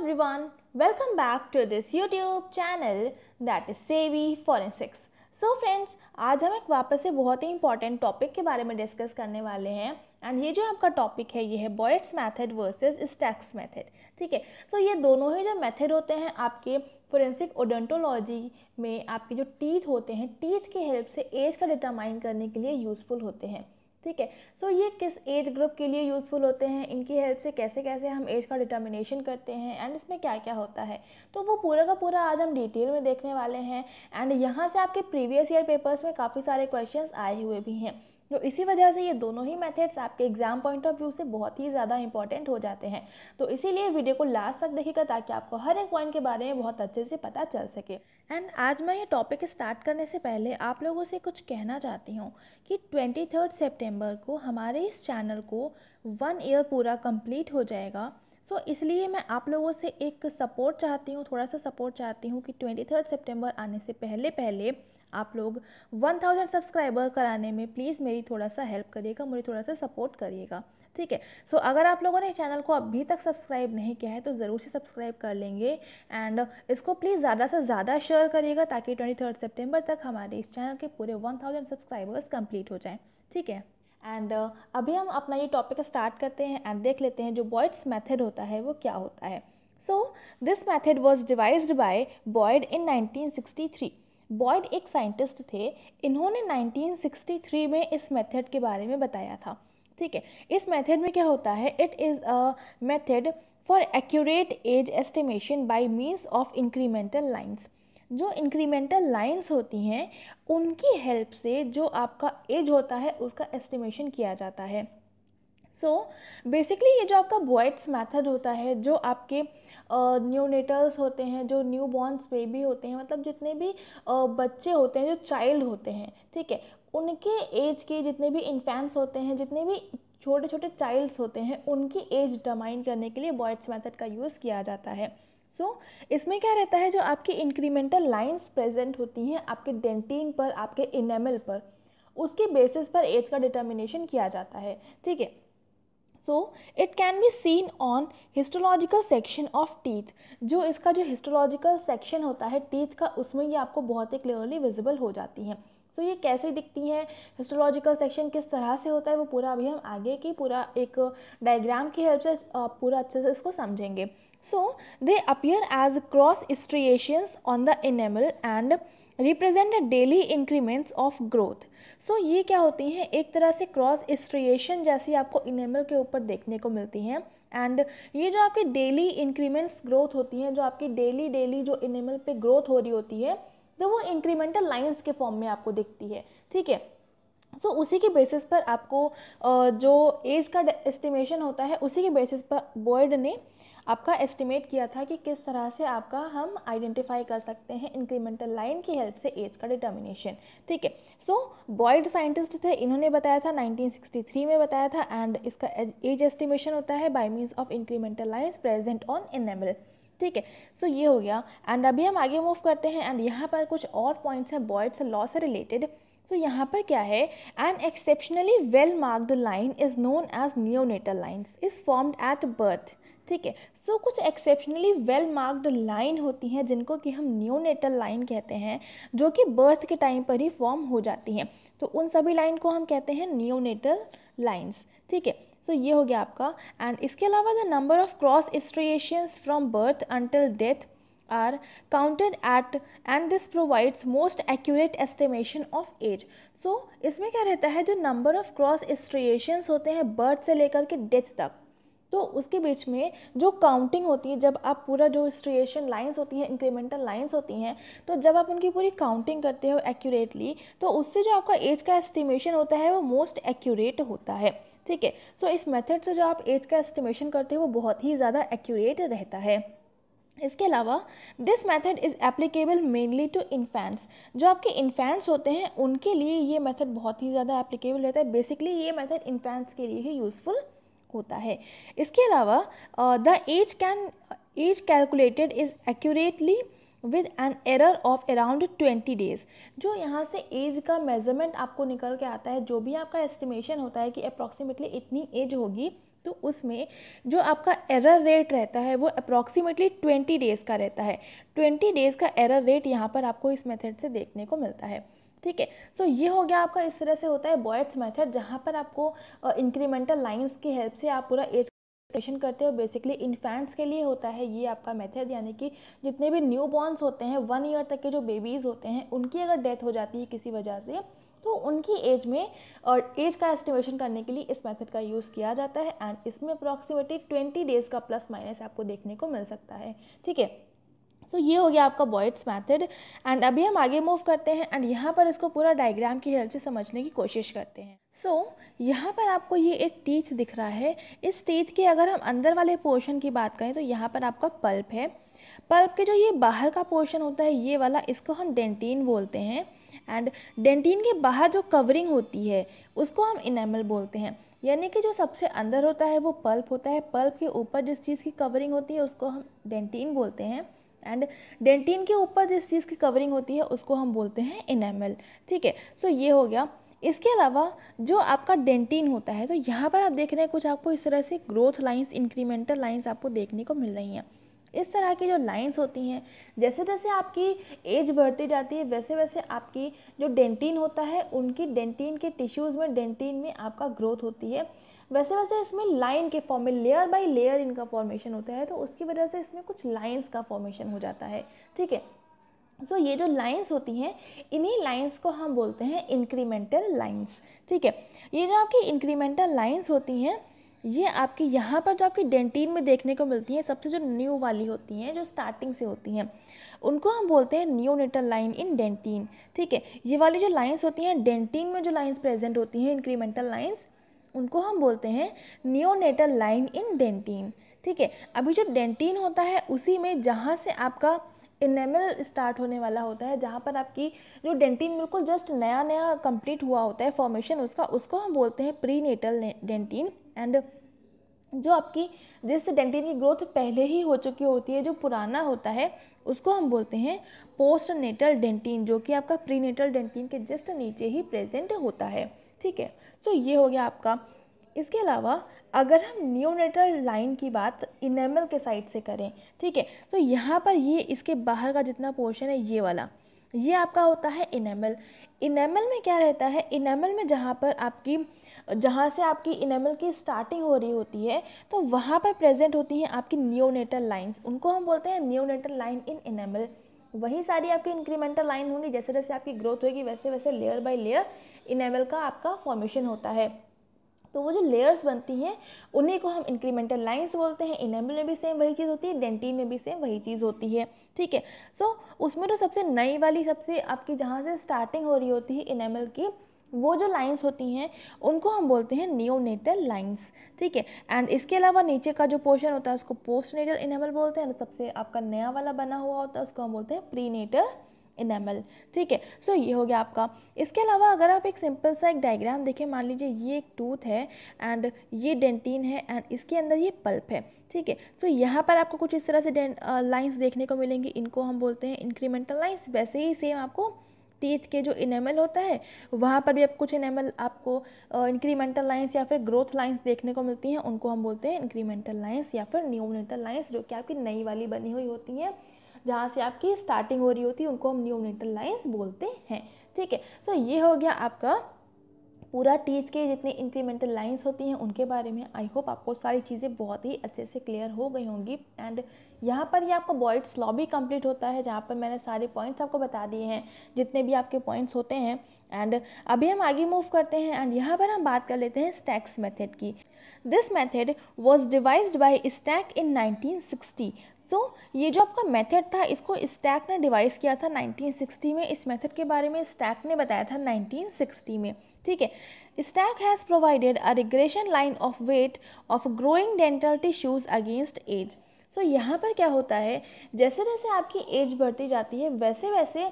everyone, welcome back to this YouTube channel that is Savvy Forensics. So friends, आज हम एक वापस से बहुत ही इंपॉर्टेंट टॉपिक के बारे में डिस्कस करने वाले हैं एंड ये जो आपका टॉपिक है ये है Boyde's method versus Stack's method ठीक है सो ये दोनों ही जो मेथड होते हैं आपके फोरेंसिक ओडेंटोलॉजी में आपके जो टीथ होते हैं टीथ की हेल्प से एज का डिटरमाइन करने के लिए यूज़फुल होते हैं ठीक है सो ये किस एज ग्रुप के लिए यूज़फुल होते हैं इनकी हेल्प से कैसे कैसे हम एज का डिटर्मिनेशन करते हैं एंड इसमें क्या क्या होता है तो वो पूरा का पूरा आज हम डिटेल में देखने वाले हैं एंड यहाँ से आपके प्रीवियस ईयर पेपर्स में काफ़ी सारे क्वेश्चन आए हुए भी हैं तो इसी वजह से ये दोनों ही मेथड्स आपके एग्जाम पॉइंट ऑफ व्यू से बहुत ही ज़्यादा इंपॉर्टेंट हो जाते हैं तो इसीलिए वीडियो को लास्ट तक देखिएगा ताकि आपको हर एक पॉइंट के बारे में बहुत अच्छे से पता चल सके एंड आज मैं ये टॉपिक स्टार्ट करने से पहले आप लोगों से कुछ कहना चाहती हूँ कि ट्वेंटी थर्ड सेप्टेम्बर को हमारे इस चैनल को वन ईयर पूरा कम्प्लीट हो जाएगा सो so, इसलिए मैं आप लोगों से एक सपोर्ट चाहती हूँ थोड़ा सा सपोर्ट चाहती हूँ कि ट्वेंटी थर्ड सेप्टेम्बर आने से पहले पहले आप लोग 1000 सब्सक्राइबर कराने में प्लीज़ मेरी थोड़ा सा हेल्प करिएगा मुझे थोड़ा सा सपोर्ट करिएगा ठीक है सो so, अगर आप लोगों ने चैनल को अभी तक सब्सक्राइब नहीं किया है तो ज़रूर से सब्सक्राइब कर लेंगे एंड इसको प्लीज़ ज़्यादा से ज़्यादा शेयर करिएगा ताकि ट्वेंटी थर्ड सेप्टेम्बर तक हमारे इस चैनल के पूरे वन थाउजेंड सब्सक्राइबर्स कंप्लीट हो जाएँ ठीक है एंड uh, अभी हम अपना ये टॉपिक स्टार्ट करते हैं एंड देख लेते हैं जो बॉयड्स मैथड होता है वो क्या होता है so this method was devise by Boyde in three Boyde एक साइंटिस्ट थे इन्होंने 1963 में इस मेथड के बारे में बताया था ठीक है इस मेथड में क्या होता है it is a method for accurate age estimation by means of incremental lines जो इंक्रीमेंटल लाइंस होती हैं उनकी हेल्प से जो आपका एज होता है उसका एस्टिमेशन किया जाता है सो so, बेसिकली ये जो आपका बॉयट्स मेथड होता है जो आपके न्यू uh, नेटल्स होते हैं जो न्यू बॉर्नस बेबी होते हैं मतलब जितने भी uh, बच्चे होते हैं जो चाइल्ड होते हैं ठीक है उनके एज के जितने भी इन्फेंट्स होते हैं जितने भी छोटे छोटे चाइल्ड्स होते हैं उनकी एज डिटरमाइन करने के लिए बॉयट्स मैथड का यूज़ किया जाता है सो so, इसमें क्या रहता है जो आपकी इंक्रीमेंटल लाइन्स प्रेजेंट होती हैं आपके डेंटीन पर आपके इनेमल पर उसके बेसिस पर एज का डिटर्मिनेशन किया जाता है ठीक है so it can be seen on histological section of teeth जो इसका जो हिस्टोलॉजिकल सेक्शन होता है टीथ का उसमें ये आपको बहुत ही क्लियरली विजिबल हो जाती हैं तो ये कैसे दिखती हैं हिस्टोलॉजिकल सेक्शन किस तरह से होता है वो पूरा अभी हम आगे की पूरा एक डायग्राम की हेल्प से पूरा अच्छे से इसको समझेंगे so they appear as cross striations on the enamel and represent daily increments of growth so ये क्या होती हैं एक तरह से क्रॉस स्ट्रिएशन जैसी आपको इनेमल के ऊपर देखने को मिलती हैं एंड ये जो आपकी डेली इंक्रीमेंट्स ग्रोथ होती हैं जो आपकी डेली डेली जो इनेमल पे ग्रोथ हो रही होती है तो वो इंक्रीमेंटल लाइंस के फॉर्म में आपको दिखती है ठीक है सो so, उसी के बेसिस पर आपको जो एज का एस्टिमेशन होता है उसी के बेसिस पर बॉयड ने आपका एस्टिमेट किया था कि किस तरह से आपका हम आइडेंटिफाई कर सकते हैं इंक्रीमेंटल लाइन की हेल्प से एज का डिटर्मिनेशन ठीक है सो बॉयड साइंटिस्ट थे इन्होंने बताया था 1963 में बताया था एंड इसका एज एस्टिमेशन होता है by means of incremental lines present on enamel ठीक है सो ये हो गया एंड अभी हम आगे मूव करते हैं एंड यहाँ पर कुछ और पॉइंट्स हैं बॉयड्स लॉ से रिलेटेड तो यहाँ पर क्या है an exceptionally well marked line is known as natal line is formed at birth ठीक है सो so, कुछ एक्सेप्शनली वेल मार्क्ड लाइन होती हैं जिनको कि हम न्यू नेटल लाइन कहते हैं जो कि बर्थ के टाइम पर ही फॉर्म हो जाती हैं तो उन सभी लाइन को हम कहते हैं न्यू नेटल लाइन्स ठीक है तो ये हो गया आपका एंड इसके अलावा the number of cross striations from birth until death are counted at and this provides most accurate estimation of age so इसमें क्या रहता है जो नंबर ऑफ क्रॉस स्ट्रिएशंस होते हैं बर्थ से लेकर के डेथ तक तो उसके बीच में जो काउंटिंग होती है जब आप पूरा जो स्ट्रिएशन लाइंस होती हैं इंक्रीमेंटल लाइंस होती हैं तो जब आप उनकी पूरी काउंटिंग करते हो एक्यूरेटली तो उससे जो आपका एज का एस्टिमेशन होता है वो मोस्ट एक्यूरेट होता है ठीक है सो इस मेथड से जो आप एज का एस्टिमेशन करते हो वो बहुत ही ज़्यादा एक्यूरेट रहता है इसके अलावा this method is applicable mainly to infants जो आपके इन्फेंट्स होते हैं उनके लिए ये मेथड बहुत ही ज़्यादा एप्लीकेबल रहता है बेसिकली ये मेथड इन्फेंट्स के लिए ही यूज़फुल होता है इसके अलावा the age can age calculated is accurately with an error of around twenty days जो यहाँ से एज का मेजरमेंट आपको निकल के आता है जो भी आपका एस्टिमेशन होता है कि अप्रॉक्सीमेटली इतनी एज होगी तो उसमें जो आपका एरर रेट रहता है वो अप्रॉक्सीमेटली ट्वेंटी डेज़ का रहता है ट्वेंटी डेज़ का एरर रेट यहाँ पर आपको इस मेथड से देखने को मिलता है ठीक है सो ये हो गया आपका इस तरह से होता है बॉयड्स मेथड जहाँ पर आपको इंक्रीमेंटल लाइंस की हेल्प से आप पूरा एज क्वेश्चन करते हो बेसिकली इन्फेंट्स के लिए होता है ये आपका मेथड यानी कि जितने भी न्यू बॉर्नस होते हैं वन ईयर तक के जो बेबीज़ होते हैं उनकी अगर डेथ हो जाती है किसी वजह से तो उनकी एज में और एज का एस्टिमेशन करने के लिए इस मेथड का यूज़ किया जाता है एंड इसमें अप्रॉक्सीमेटली ट्वेंटी डेज़ का प्लस माइनस आपको देखने को मिल सकता है ठीक है सो so, ये हो गया आपका बॉयट्स मैथड एंड अभी हम आगे मूव करते हैं एंड यहाँ पर इसको पूरा डायग्राम की हेल्प से समझने की कोशिश करते हैं सो so, यहाँ पर आपको ये एक टीथ दिख रहा है इस टीथ के अगर हम अंदर वाले पोर्शन की बात करें तो यहाँ पर आपका पल्प है पल्प के जो ये बाहर का पोर्शन होता है ये वाला इसको हम डेंटीन बोलते हैं एंड डेंटीन के बाहर जो कवरिंग होती है उसको हम इनेमल बोलते हैं यानी कि जो सबसे अंदर होता है वो पल्प होता है पल्प के ऊपर जिस चीज़ की कवरिंग होती है उसको हम डेंटीन बोलते हैं एंड डेंटिन के ऊपर जिस चीज़ की कवरिंग होती है उसको हम बोलते हैं इनेमल ठीक है सो ये हो गया इसके अलावा जो आपका डेंटिन होता है तो यहाँ पर आप देख रहे हैं कुछ आपको इस तरह से ग्रोथ लाइंस इंक्रीमेंटल लाइंस आपको देखने को मिल रही हैं इस तरह की जो लाइंस होती हैं जैसे जैसे आपकी एज बढ़ती जाती है वैसे वैसे आपकी जो डेंटिन होता है उनकी डेंटिन के टिश्यूज़ में डेंटिन में आपका ग्रोथ होती है वैसे वैसे इसमें लाइन के फॉर्म में लेयर बाय लेयर इनका फॉर्मेशन होता है तो उसकी वजह से इसमें कुछ लाइंस का फॉर्मेशन हो जाता है ठीक है सो ये जो लाइंस होती हैं इन्हीं लाइंस को हम बोलते हैं इंक्रीमेंटल लाइंस ठीक है ये जो आपकी इंक्रीमेंटल लाइंस होती हैं ये आपकी यहाँ पर जो आपकी डेंटीन में देखने को मिलती हैं सबसे जो न्यू वाली होती हैं जो स्टार्टिंग से होती हैं उनको हम बोलते हैं न्यूनेटल लाइन इन डेंटीन ठीक है ये वाली जो लाइंस होती हैं डेंटीन में जो लाइंस प्रेजेंट होती हैं इंक्रीमेंटल लाइंस उनको हम बोलते हैं नियोनेटल लाइन इन डेंटीन ठीक है अभी जो डेंटीन होता है उसी में जहाँ से आपका इनेमल स्टार्ट होने वाला होता है जहाँ पर आपकी जो डेंटिन बिल्कुल जस्ट नया नया कंप्लीट हुआ होता है फॉर्मेशन उसका उसको हम बोलते हैं प्री नेटल डेंटिन एंड जो आपकी जिस डेंटिन की ग्रोथ पहले ही हो चुकी होती है जो पुराना होता है उसको हम बोलते हैं पोस्ट नेटल डेंटीन जो कि आपका प्री नेटल डेंटिन के जस्ट नीचे ही प्रेजेंट होता है ठीक है तो ये हो गया आपका इसके अलावा अगर हम न्यूनेटल लाइन की बात इनेमल के साइड से करें ठीक है तो यहाँ पर ये इसके बाहर का जितना पोर्शन है ये वाला ये आपका होता है इनेमल इनेमल में क्या रहता है इनेमल में जहाँ पर आपकी जहाँ से आपकी इनेमल की स्टार्टिंग हो रही होती है तो वहाँ पर प्रेजेंट होती हैं आपकी न्योनेटल लाइंस उनको हम बोलते हैं न्योनेटल लाइन इन इनेमल वही सारी आपकी इंक्रीमेंटल लाइन होंगी जैसे जैसे आपकी ग्रोथ होगी वैसे वैसे लेयर बाय लेयर इनेमल का आपका फॉर्मेशन होता है तो वो जो लेयर्स बनती हैं उन्हीं को हम इंक्रीमेंटल लाइंस बोलते हैं इनेमल में भी सेम वही चीज़ होती है डेंटिन में भी सेम वही चीज़ होती है ठीक है सो उसमें तो सबसे नई वाली सबसे आपकी जहाँ से स्टार्टिंग हो रही होती है इनेमल की वो जो लाइंस होती हैं उनको हम बोलते हैं नियोनेटल लाइंस ठीक है एंड इसके अलावा नीचे का जो पोर्शन होता है उसको पोस्ट नेटल इनेमल बोलते हैं सबसे आपका नया वाला बना हुआ होता है उसको हम बोलते हैं प्री नेटल इनेमल ठीक है सो ये हो गया आपका इसके अलावा अगर आप एक सिंपल सा एक डायग्राम देखें मान लीजिए ये एक टूथ है एंड ये डेंटिन है एंड इसके अंदर ये पल्प है ठीक है तो यहाँ पर आपको कुछ इस तरह से लाइंस देखने को मिलेंगी इनको हम बोलते हैं इंक्रीमेंटल लाइंस वैसे ही सेम आपको टीथ के जो इनेमल होता है वहाँ पर भी अब कुछ इनेमल आपको इंक्रीमेंटल लाइन्स या फिर ग्रोथ लाइन्स देखने को मिलती हैं उनको हम बोलते हैं इंक्रीमेंटल लाइन्स या फिर न्यूमिनेटल लाइन्स जो कि आपकी नई वाली बनी हुई होती हैं जहाँ से आपकी स्टार्टिंग हो रही होती है उनको हम न्यूमिनेटल लाइन्स बोलते हैं ठीक है तो ये हो गया आपका पूरा टीच के जितने इंक्रीमेंटल लाइंस होती हैं उनके बारे में आई होप आपको सारी चीज़ें बहुत ही अच्छे से क्लियर हो गई होंगी एंड यहाँ पर ये आपका बॉयड्स लॉ भी कम्प्लीट होता है जहाँ पर मैंने सारे पॉइंट्स आपको बता दिए हैं जितने भी आपके पॉइंट्स होते हैं एंड अभी हम आगे मूव करते हैं एंड यहाँ पर हम बात कर लेते हैं स्टैक्स मेथड की this method was devised by Stack in nineteen तो so, ये जो आपका मेथड था इसको स्टैक ने डिवाइस किया था 1960 में इस मेथड के बारे में स्टैक ने बताया था 1960 में ठीक है Stack has provided a regression line of weight of growing dental tissues against age so यहाँ पर क्या होता है जैसे जैसे आपकी एज बढ़ती जाती है वैसे वैसे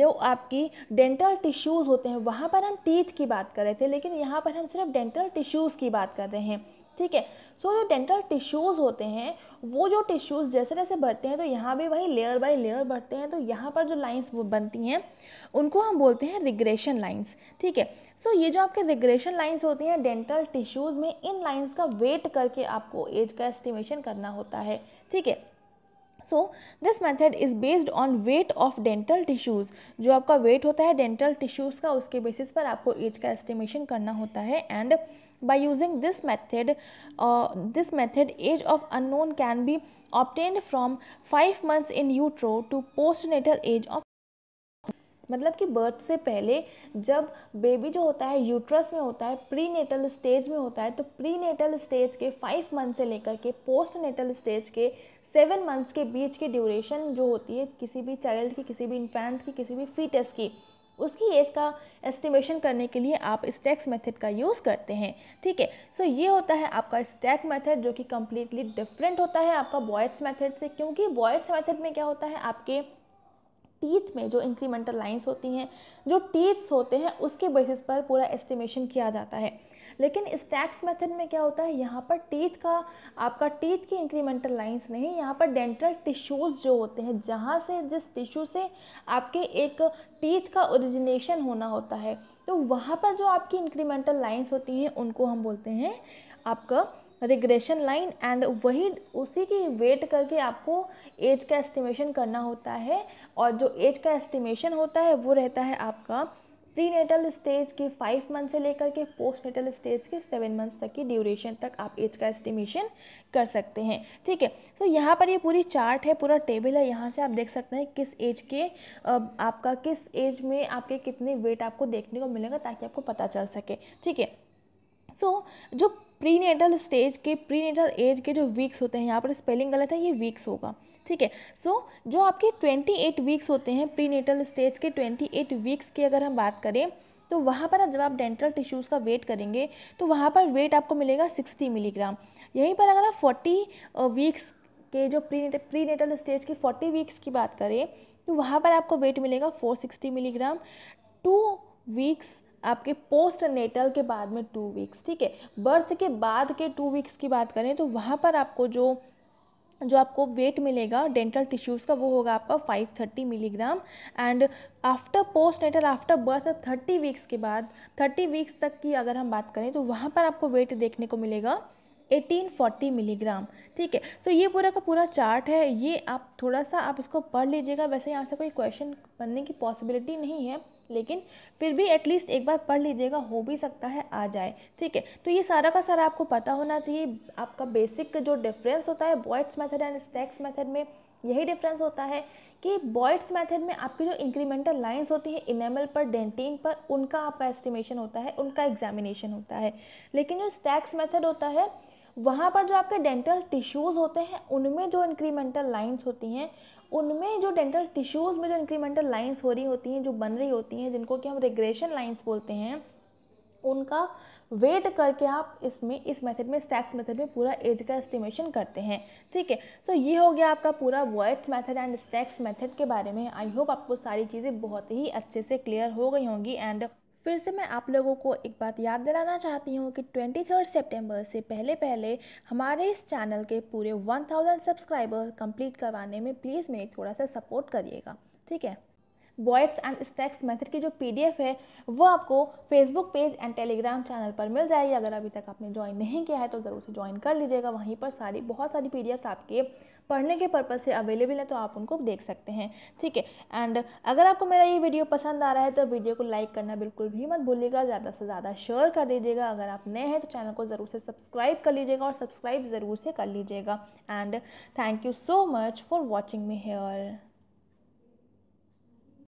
जो आपकी डेंटल टिश्यूज़ होते हैं वहाँ पर हम टीथ की बात कर रहे थे लेकिन यहाँ पर हम सिर्फ डेंटल टिश्यूज़ की बात कर रहे हैं ठीक है सो जो डेंटल टिश्यूज़ होते हैं वो जो टिश्यूज़ जैसे जैसे बढ़ते हैं तो यहाँ भी वही लेयर बाय लेयर बढ़ते हैं तो यहाँ पर जो लाइंस वो बनती हैं उनको हम बोलते हैं रिग्रेशन लाइंस ठीक है सो so, ये जो आपके रिग्रेशन लाइंस होती हैं डेंटल टिश्यूज़ में इन लाइंस का वेट करके आपको एज का एस्टिमेशन करना होता है ठीक है so this method is based on weight of dental tissues जो आपका वेट होता है डेंटल टिश्यूज़ का उसके बेसिस पर आपको एज का एस्टिमेशन करना होता है and by using this method uh, this method age of unknown can be obtained from 5 months in utero to postnatal age of मतलब कि बर्थ से पहले जब बेबी जो होता है यूट्रस में होता है प्री नेटल स्टेज में होता है तो प्री नेटल स्टेज के फाइव मंथ से लेकर के पोस्ट नेटल स्टेज के सेवन मंथ्स के बीच की ड्यूरेशन जो होती है किसी भी चाइल्ड की किसी भी इन्फेंट की किसी भी फीटस की उसकी एज का एस्टिमेशन करने के लिए आप स्टैक्स मेथड का यूज़ करते हैं ठीक है सो ये होता है आपका स्टैक मेथड जो कि कम्प्लीटली डिफरेंट होता है आपका बॉयस मेथड से क्योंकि बॉयस मेथड में क्या होता है आपके टीथ में जो इंक्रीमेंटल लाइंस होती हैं जो टीथ्स होते हैं उसके बेसिस पर पूरा एस्टिमेशन किया जाता है लेकिन स्टैक्स मेथड में क्या होता है यहाँ पर टीथ का आपका टीथ की इंक्रीमेंटल लाइंस नहीं यहाँ पर डेंटल टिश्यूज़ जो होते हैं जहाँ से जिस टिश्यू से आपके एक टीथ का ओरिजिनेशन होना होता है तो वहाँ पर जो आपकी इंक्रीमेंटल लाइंस होती हैं उनको हम बोलते हैं आपका रिग्रेशन लाइन एंड वही उसी की वेट करके आपको एज का एस्टिमेशन करना होता है और जो एज का एस्टिमेशन होता है वो रहता है आपका प्री नेटल स्टेज की फाइव मंथ से लेकर के पोस्ट नेटल स्टेज के सेवन मंथ तक की ड्यूरेशन तक आप एज का एस्टिमेशन कर सकते हैं ठीक है तो यहाँ पर ये पूरी चार्ट है पूरा टेबल है यहाँ से आप देख सकते हैं किस एज के आपका किस एज में आपके कितने वेट आपको देखने को मिलेगा ताकि आपको पता चल सके ठीक है सो so, जो प्रीनेटल स्टेज के प्रीनेटल एज के जो वीक्स होते हैं यहाँ पर स्पेलिंग गलत है ये वीक्स होगा ठीक है सो जो आपके 28 वीक्स होते हैं प्रीनेटल स्टेज के 28 वीक्स की अगर हम बात करें तो वहाँ पर जब आप डेंटल टिश्यूज़ का वेट करेंगे तो वहाँ पर वेट आपको मिलेगा 60 मिलीग्राम यहीं पर अगर आप फोर्टी वीक्स के जो प्री प्रीनेटल स्टेज के फोर्टी वीक्स की बात करें तो वहाँ पर आपको वेट मिलेगा फोर मिलीग्राम टू वीक्स आपके पोस्ट नेटल के बाद में टू वीक्स ठीक है बर्थ के बाद के टू वीक्स की बात करें तो वहाँ पर आपको जो जो आपको वेट मिलेगा डेंटल टिश्यूज़ का वो होगा आपका 530 milligram and after post natal after birth 30 weeks के बाद 30 वीक्स तक की अगर हम बात करें तो वहाँ पर आपको वेट देखने को मिलेगा 1840 मिलीग्राम ठीक है तो ये पूरा का पूरा चार्ट है ये आप थोड़ा सा आप इसको पढ़ लीजिएगा वैसे यहाँ से कोई क्वेश्चन बनने की पॉसिबिलिटी नहीं है लेकिन फिर भी एटलीस्ट एक बार पढ़ लीजिएगा हो भी सकता है आ जाए ठीक है तो ये सारा का सारा आपको पता होना चाहिए आपका बेसिक जो डिफरेंस होता है Boyd's method and Stack's method में यही डिफरेंस होता है कि बॉयट्स मेथड में आपकी जो इंक्रीमेंटल लाइंस होती हैं इनेमल पर डेंटिन पर उनका आपका एस्टिमेशन होता है उनका एग्जामिनेशन होता है लेकिन जो स्टैक्स मेथड होता है वहाँ पर जो आपके डेंटल टिश्यूज़ होते हैं उनमें जो इंक्रीमेंटल लाइंस होती हैं उनमें जो डेंटल टिश्यूज़ में जो इंक्रीमेंटल लाइंस हो रही होती हैं जो बन रही होती हैं जिनको कि हम रेग्रेशन लाइंस बोलते हैं उनका वेट करके आप इसमें इस मेथड में स्टैक्स मेथड में पूरा एज का एस्टिमेशन करते हैं ठीक है तो ये हो गया आपका पूरा वर्ड्स मेथड एंड स्टैक्स मेथड के बारे में आई होप आपको सारी चीज़ें बहुत ही अच्छे से क्लियर हो गई होंगी एंड फिर से मैं आप लोगों को एक बात याद दिलाना चाहती हूँ कि ट्वेंटी थर्ड सेप्टेम्बर से पहले पहले हमारे इस चैनल के पूरे वन थाउजेंड सब्सक्राइबर कम्प्लीट करवाने में प्लीज़ मेरी थोड़ा सा सपोर्ट करिएगा ठीक है बॉयट्स एंड स्टैक्स मेथड की जो पी है वो आपको Facebook page and Telegram channel पर मिल जाएगी अगर अभी तक आपने ज्वाइन नहीं किया है तो ज़रूर से ज्वाइन कर लीजिएगा वहीं पर सारी बहुत सारी पी आपके पढ़ने के पर्पज़ से अवेलेबल है तो आप उनको देख सकते हैं ठीक है एंड अगर आपको मेरा ये वीडियो पसंद आ रहा है तो वीडियो को लाइक करना बिल्कुल भी मत भूलिएगा ज़्यादा से ज़्यादा शेयर कर दीजिएगा अगर आप नए हैं तो चैनल को ज़रूर से सब्सक्राइब कर लीजिएगा और सब्सक्राइब ज़रूर से कर लीजिएगा and thank you so much for watching me hair